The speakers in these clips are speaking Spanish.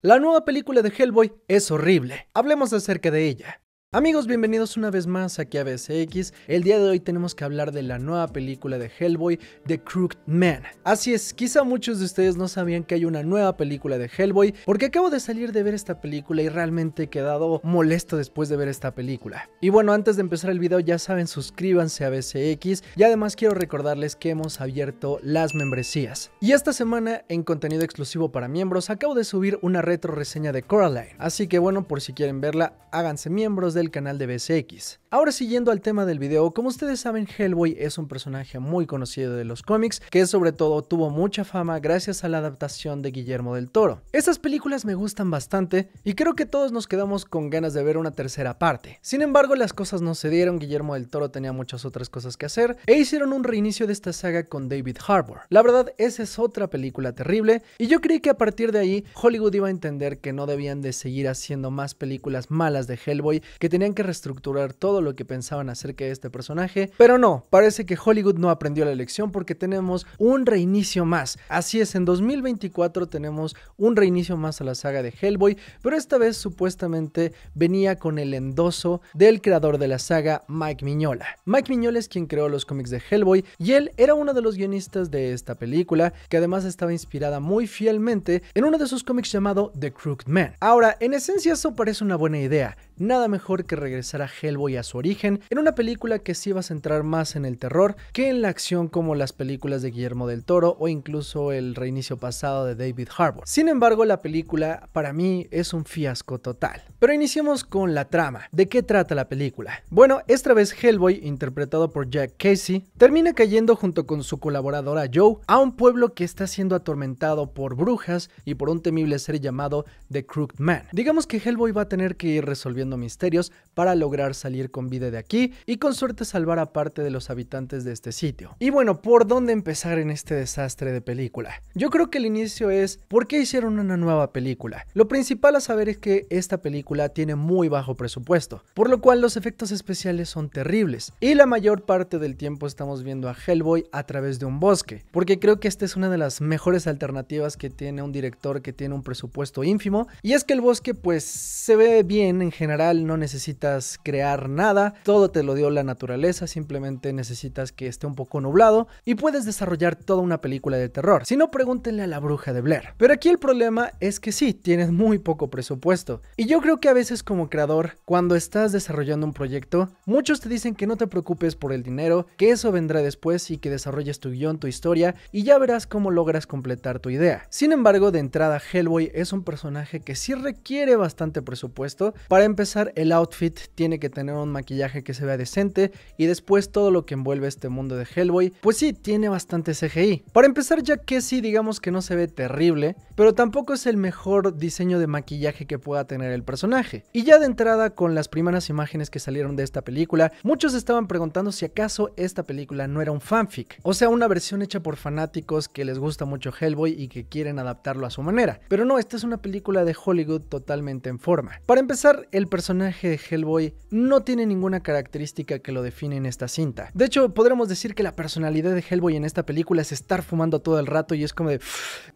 La nueva película de Hellboy es horrible. Hablemos acerca de ella. Amigos, bienvenidos una vez más aquí a BSX. El día de hoy tenemos que hablar de la nueva película de Hellboy, The Crooked Man. Así es, quizá muchos de ustedes no sabían que hay una nueva película de Hellboy, porque acabo de salir de ver esta película y realmente he quedado molesto después de ver esta película. Y bueno, antes de empezar el video, ya saben, suscríbanse a BCX, y además quiero recordarles que hemos abierto las membresías. Y esta semana, en contenido exclusivo para miembros, acabo de subir una retro reseña de Coraline. Así que bueno, por si quieren verla, háganse miembros del canal de BCX. Ahora siguiendo al tema del video, como ustedes saben Hellboy es un personaje muy conocido de los cómics que sobre todo tuvo mucha fama gracias a la adaptación de Guillermo del Toro. Estas películas me gustan bastante y creo que todos nos quedamos con ganas de ver una tercera parte. Sin embargo las cosas no se dieron, Guillermo del Toro tenía muchas otras cosas que hacer e hicieron un reinicio de esta saga con David Harbour. La verdad esa es otra película terrible y yo creí que a partir de ahí Hollywood iba a entender que no debían de seguir haciendo más películas malas de Hellboy, que tenían que reestructurar todo lo que pensaban acerca de este personaje. Pero no, parece que Hollywood no aprendió la lección porque tenemos un reinicio más. Así es, en 2024 tenemos un reinicio más a la saga de Hellboy, pero esta vez supuestamente venía con el endoso del creador de la saga, Mike Miñola. Mike Miñola es quien creó los cómics de Hellboy y él era uno de los guionistas de esta película, que además estaba inspirada muy fielmente en uno de sus cómics llamado The Crooked Man. Ahora, en esencia eso parece una buena idea, nada mejor que regresar a Hellboy a su origen, en una película que sí va a centrar más en el terror que en la acción como las películas de Guillermo del Toro o incluso el reinicio pasado de David Harbour. Sin embargo, la película para mí es un fiasco total. Pero iniciemos con la trama. ¿De qué trata la película? Bueno, esta vez Hellboy, interpretado por Jack Casey, termina cayendo junto con su colaboradora Joe a un pueblo que está siendo atormentado por brujas y por un temible ser llamado The Crooked Man. Digamos que Hellboy va a tener que ir resolviendo misterios para lograr salir con vida de aquí y con suerte salvar a parte de los habitantes de este sitio. Y bueno, ¿por dónde empezar en este desastre de película? Yo creo que el inicio es ¿por qué hicieron una nueva película? Lo principal a saber es que esta película tiene muy bajo presupuesto, por lo cual los efectos especiales son terribles y la mayor parte del tiempo estamos viendo a Hellboy a través de un bosque, porque creo que esta es una de las mejores alternativas que tiene un director que tiene un presupuesto ínfimo y es que el bosque pues se ve bien en general no necesitas crear nada, todo te lo dio la naturaleza, simplemente necesitas que esté un poco nublado y puedes desarrollar toda una película de terror. Si no, pregúntenle a la bruja de Blair. Pero aquí el problema es que sí, tienes muy poco presupuesto. Y yo creo que a veces como creador, cuando estás desarrollando un proyecto, muchos te dicen que no te preocupes por el dinero, que eso vendrá después y que desarrolles tu guión, tu historia y ya verás cómo logras completar tu idea. Sin embargo, de entrada, Hellboy es un personaje que sí requiere bastante presupuesto para empezar el outfit tiene que tener un maquillaje que se vea decente y después todo lo que envuelve este mundo de Hellboy, pues sí, tiene bastante CGI. Para empezar, ya que sí, digamos que no se ve terrible, pero tampoco es el mejor diseño de maquillaje que pueda tener el personaje. Y ya de entrada, con las primeras imágenes que salieron de esta película, muchos estaban preguntando si acaso esta película no era un fanfic, o sea, una versión hecha por fanáticos que les gusta mucho Hellboy y que quieren adaptarlo a su manera. Pero no, esta es una película de Hollywood totalmente en forma. Para empezar, el personaje de Hellboy no tiene ninguna característica que lo define en esta cinta. De hecho, podremos decir que la personalidad de Hellboy en esta película es estar fumando todo el rato y es como de...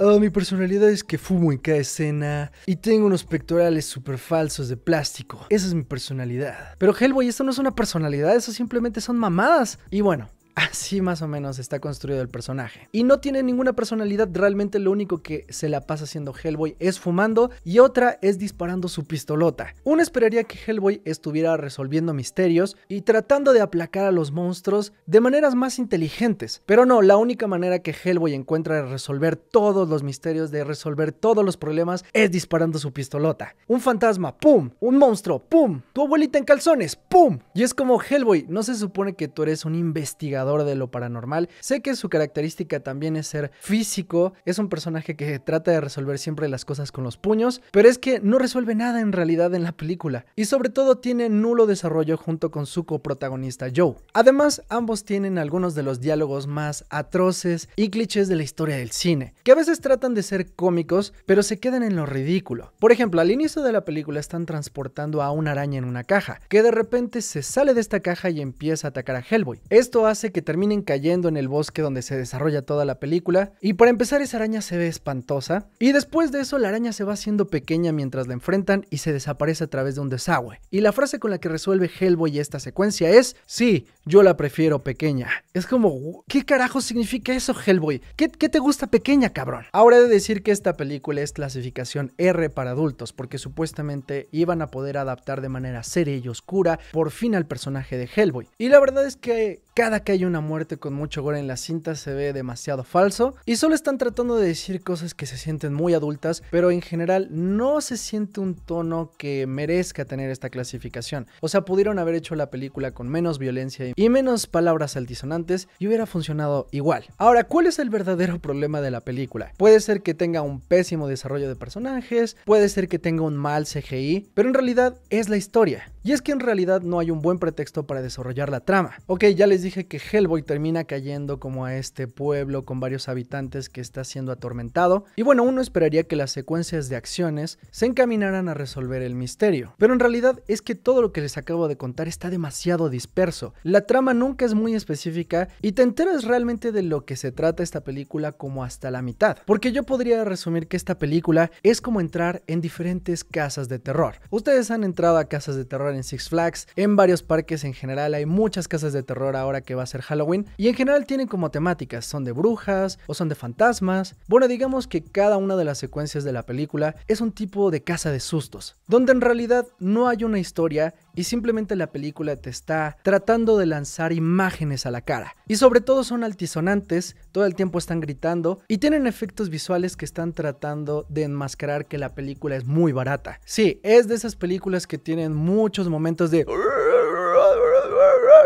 Ah, mi personalidad es que fumo en cada escena y tengo unos pectorales súper falsos de plástico. Esa es mi personalidad. Pero Hellboy, esto no es una personalidad, eso simplemente son mamadas. Y bueno, Así más o menos está construido el personaje. Y no tiene ninguna personalidad, realmente lo único que se la pasa haciendo Hellboy es fumando y otra es disparando su pistolota. Uno esperaría que Hellboy estuviera resolviendo misterios y tratando de aplacar a los monstruos de maneras más inteligentes. Pero no, la única manera que Hellboy encuentra de resolver todos los misterios, de resolver todos los problemas, es disparando su pistolota. Un fantasma, ¡pum! Un monstruo, ¡pum! Tu abuelita en calzones, ¡pum! Y es como Hellboy, no se supone que tú eres un investigador de lo paranormal. Sé que su característica también es ser físico, es un personaje que trata de resolver siempre las cosas con los puños, pero es que no resuelve nada en realidad en la película y sobre todo tiene nulo desarrollo junto con su coprotagonista Joe. Además, ambos tienen algunos de los diálogos más atroces y clichés de la historia del cine, que a veces tratan de ser cómicos, pero se quedan en lo ridículo. Por ejemplo, al inicio de la película están transportando a una araña en una caja, que de repente se sale de esta caja y empieza a atacar a Hellboy. Esto hace que terminen cayendo en el bosque donde se desarrolla toda la película. Y para empezar, esa araña se ve espantosa. Y después de eso, la araña se va haciendo pequeña mientras la enfrentan y se desaparece a través de un desagüe. Y la frase con la que resuelve Hellboy esta secuencia es, sí, yo la prefiero pequeña. Es como, ¿qué carajo significa eso, Hellboy? ¿Qué, qué te gusta pequeña, cabrón? Ahora he de decir que esta película es clasificación R para adultos, porque supuestamente iban a poder adaptar de manera seria y oscura por fin al personaje de Hellboy. Y la verdad es que cada que hay una muerte con mucho gore en la cinta se ve demasiado falso y solo están tratando de decir cosas que se sienten muy adultas, pero en general no se siente un tono que merezca tener esta clasificación. O sea, pudieron haber hecho la película con menos violencia y menos palabras altisonantes y hubiera funcionado igual. Ahora, ¿cuál es el verdadero problema de la película? Puede ser que tenga un pésimo desarrollo de personajes, puede ser que tenga un mal CGI, pero en realidad es la historia. Y es que en realidad no hay un buen pretexto para desarrollar la trama. Ok, ya les dije que Hellboy termina cayendo como a este pueblo con varios habitantes que está siendo atormentado. Y bueno, uno esperaría que las secuencias de acciones se encaminaran a resolver el misterio. Pero en realidad es que todo lo que les acabo de contar está demasiado disperso. La trama nunca es muy específica y te enteras realmente de lo que se trata esta película como hasta la mitad. Porque yo podría resumir que esta película es como entrar en diferentes casas de terror. Ustedes han entrado a casas de terror en Six Flags, en varios parques en general hay muchas casas de terror ahora que va a ser Halloween. Y en general tienen como temáticas, son de brujas o son de fantasmas. Bueno, digamos que cada una de las secuencias de la película es un tipo de casa de sustos, donde en realidad no hay una historia y simplemente la película te está tratando de lanzar imágenes a la cara. Y sobre todo son altisonantes, todo el tiempo están gritando y tienen efectos visuales que están tratando de enmascarar que la película es muy barata. Sí, es de esas películas que tienen muchos momentos de...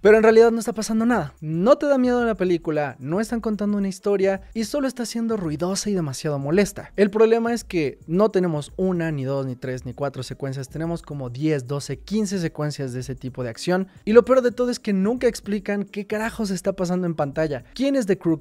Pero en realidad no está pasando nada. No te da miedo la película, no están contando una historia y solo está siendo ruidosa y demasiado molesta. El problema es que no tenemos una, ni dos, ni tres, ni cuatro secuencias, tenemos como 10, 12, 15 secuencias de ese tipo de acción. Y lo peor de todo es que nunca explican qué carajos está pasando en pantalla. ¿Quién es The Crooked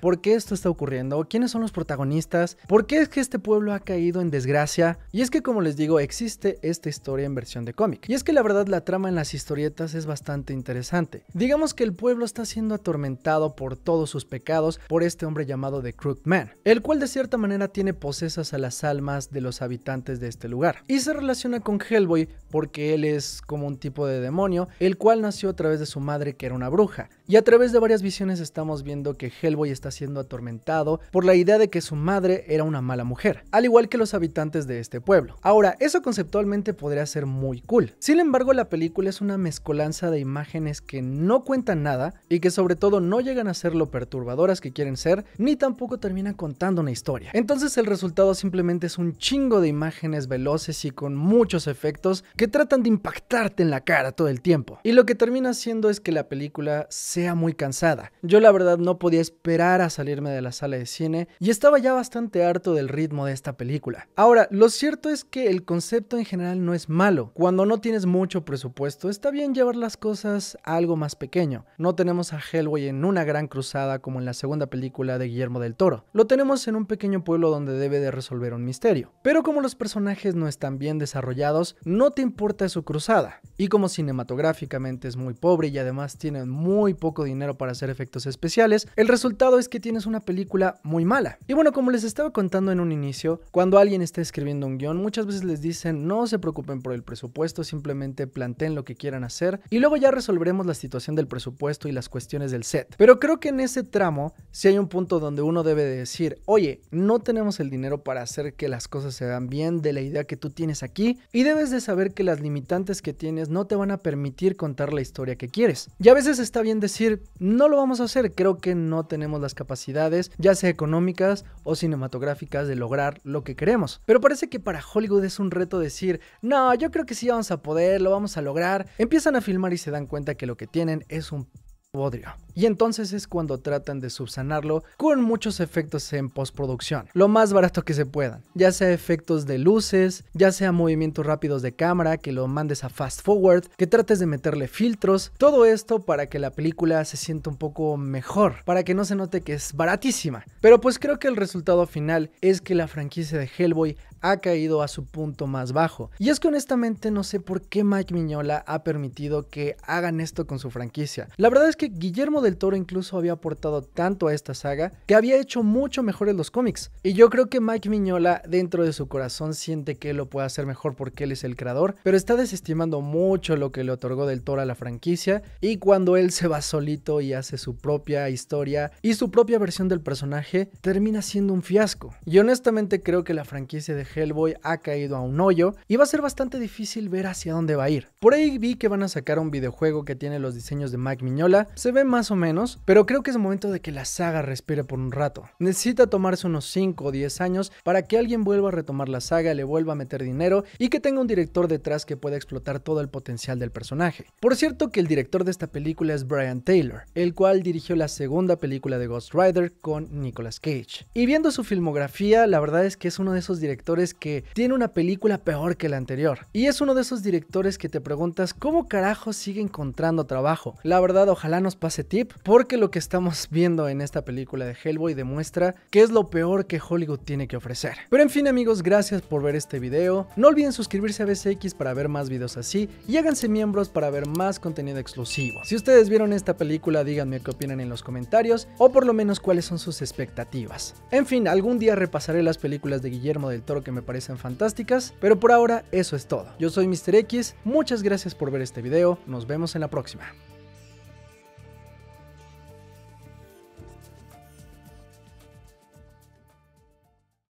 ¿Por qué esto está ocurriendo? ¿Quiénes son los protagonistas? ¿Por qué es que este pueblo ha caído en desgracia? Y es que como les digo, existe esta historia en versión de cómic. Y es que la verdad la trama en las historietas es bastante interesante Digamos que el pueblo está siendo atormentado por todos sus pecados por este hombre llamado The Crooked Man, el cual de cierta manera tiene posesas a las almas de los habitantes de este lugar. Y se relaciona con Hellboy porque él es como un tipo de demonio, el cual nació a través de su madre que era una bruja. Y a través de varias visiones estamos viendo que Hellboy está siendo atormentado por la idea de que su madre era una mala mujer, al igual que los habitantes de este pueblo. Ahora, eso conceptualmente podría ser muy cool. Sin embargo, la película es una mezcolanza de imágenes que no cuentan nada y que sobre todo no llegan a ser lo perturbadoras que quieren ser, ni tampoco terminan contando una historia. Entonces el resultado simplemente es un chingo de imágenes veloces y con muchos efectos que tratan de impactarte en la cara todo el tiempo. Y lo que termina haciendo es que la película se muy cansada. Yo la verdad no podía esperar a salirme de la sala de cine y estaba ya bastante harto del ritmo de esta película. Ahora, lo cierto es que el concepto en general no es malo. Cuando no tienes mucho presupuesto, está bien llevar las cosas a algo más pequeño. No tenemos a hellway en una gran cruzada como en la segunda película de Guillermo del Toro. Lo tenemos en un pequeño pueblo donde debe de resolver un misterio. Pero como los personajes no están bien desarrollados, no te importa su cruzada. Y como cinematográficamente es muy pobre y además tiene muy poco poco dinero para hacer efectos especiales, el resultado es que tienes una película muy mala. Y bueno, como les estaba contando en un inicio, cuando alguien está escribiendo un guión, muchas veces les dicen no se preocupen por el presupuesto, simplemente planteen lo que quieran hacer y luego ya resolveremos la situación del presupuesto y las cuestiones del set. Pero creo que en ese tramo si hay un punto donde uno debe de decir, oye, no tenemos el dinero para hacer que las cosas se vean bien de la idea que tú tienes aquí y debes de saber que las limitantes que tienes no te van a permitir contar la historia que quieres. Y a veces está bien decir, no lo vamos a hacer, creo que no tenemos las capacidades, ya sea económicas o cinematográficas, de lograr lo que queremos. Pero parece que para Hollywood es un reto decir, no, yo creo que sí vamos a poder, lo vamos a lograr. Empiezan a filmar y se dan cuenta que lo que tienen es un podrio y entonces es cuando tratan de subsanarlo con muchos efectos en postproducción, lo más barato que se puedan, ya sea efectos de luces, ya sea movimientos rápidos de cámara, que lo mandes a fast forward, que trates de meterle filtros, todo esto para que la película se sienta un poco mejor, para que no se note que es baratísima. Pero pues creo que el resultado final es que la franquicia de Hellboy ha caído a su punto más bajo. Y es que honestamente no sé por qué Mike Miñola ha permitido que hagan esto con su franquicia. La verdad es que Guillermo del Toro incluso había aportado tanto a esta saga que había hecho mucho mejor en los cómics. Y yo creo que Mike Miñola dentro de su corazón siente que lo puede hacer mejor porque él es el creador, pero está desestimando mucho lo que le otorgó del Toro a la franquicia y cuando él se va solito y hace su propia historia y su propia versión del personaje, termina siendo un fiasco. Y honestamente creo que la franquicia de Hellboy ha caído a un hoyo y va a ser bastante difícil ver hacia dónde va a ir. Por ahí vi que van a sacar un videojuego que tiene los diseños de Mike Mignola, se ve más o menos, pero creo que es momento de que la saga respire por un rato. Necesita tomarse unos 5 o 10 años para que alguien vuelva a retomar la saga, le vuelva a meter dinero y que tenga un director detrás que pueda explotar todo el potencial del personaje. Por cierto que el director de esta película es Brian Taylor, el cual dirigió la segunda película de Ghost Rider con Nicolas Cage. Y viendo su filmografía, la verdad es que es uno de esos directores que tiene una película peor que la anterior. Y es uno de esos directores que te preguntas cómo carajo sigue encontrando trabajo. La verdad, ojalá nos pase tiempo porque lo que estamos viendo en esta película de Hellboy demuestra que es lo peor que Hollywood tiene que ofrecer. Pero en fin amigos, gracias por ver este video, no olviden suscribirse a BCX para ver más videos así y háganse miembros para ver más contenido exclusivo. Si ustedes vieron esta película díganme qué opinan en los comentarios o por lo menos cuáles son sus expectativas. En fin, algún día repasaré las películas de Guillermo del Toro que me parecen fantásticas, pero por ahora eso es todo. Yo soy Mister X, muchas gracias por ver este video, nos vemos en la próxima.